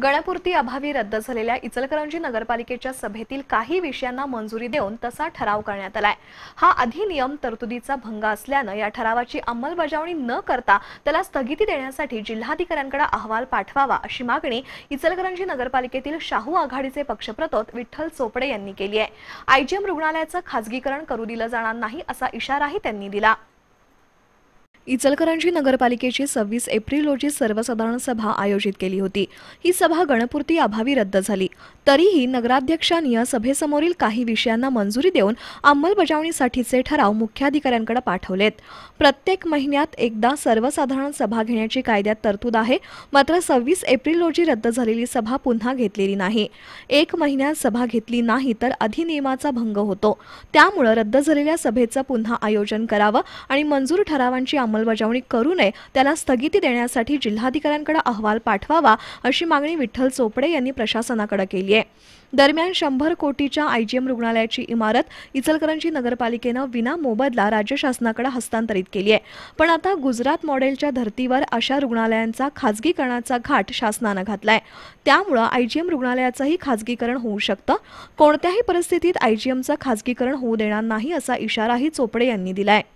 गणपूर्ती अभावी रद्द झालेल्या इचलकरंजी नगरपालिकेच्या सभेतील काही विषयांना मंजुरी देऊन तसा ठराव करण्यात आलाय हा अधिनियम तरतुदीचा भंग असल्यानं या ठरावाची अंमलबजावणी न करता त्याला स्थगिती देण्यासाठी जिल्हाधिकाऱ्यांकडे अहवाल पाठवावा अशी मागणी इचलकरंजी नगरपालिकेतील शाहू आघाडीचे पक्षप्रतोत विठ्ठल चोपडे यांनी केली आहे आयजीएम रुग्णालयाचं खासगीकरण करू दिलं जाणार नाही असा इशाराही त्यांनी दिला इचलकरंजी नगरपालिकेची सव्वीस एप्रिल रोजी सर्वसाधारण सभा आयोजित केली होती ही सभा गणपूर्ती अभावी रद्द झाली तरीही नगराध्यक्षांनी या सभेसमोरील काही विषयांना मंजुरी देऊन अंमलबजावणीसाठीचे ठराव मुख्याधिकाऱ्यांकडे पाठवलेत प्रत्येक महिन्यात एकदा सर्वसाधारण सभा घेण्याची कायद्यात तरतूद आहे मात्र सव्वीस एप्रिल रोजी रद्द झालेली सभा पुन्हा घेतलेली नाही एक महिन्यात सभा घेतली नाही तर अधिनियमाचा भंग होतो त्यामुळं रद्द झालेल्या सभेचं पुन्हा आयोजन करावं आणि मंजूर ठरावांची अंमलबजावणी करू नये त्याला स्थगिती देण्यासाठी जिल्हाधिकाऱ्यांकडे अहवाल पाठवावा अशी मागणी विठ्ठल चोपडे यांनी प्रशासनाकडे केली आहे दरम्यान शंभर कोटीच्या आयजीएम रुग्णालयाची इमारत इचलकरंजी नगरपालिकेनं विना मोबदला राज्य शासनाकडे हस्तांतरित केली आहे पण आता गुजरात मॉडेलच्या धर्तीवर अशा रुग्णालयांचा खाजगीकरणाचा घाट शासनानं घातलाय त्यामुळं आयजीएम रुग्णालयाचंही खाजगीकरण होऊ शकतं कोणत्याही परिस्थितीत आयजीएमचं खाजगीकरण होऊ देणार नाही असा इशाराही चोपडे यांनी दिलाय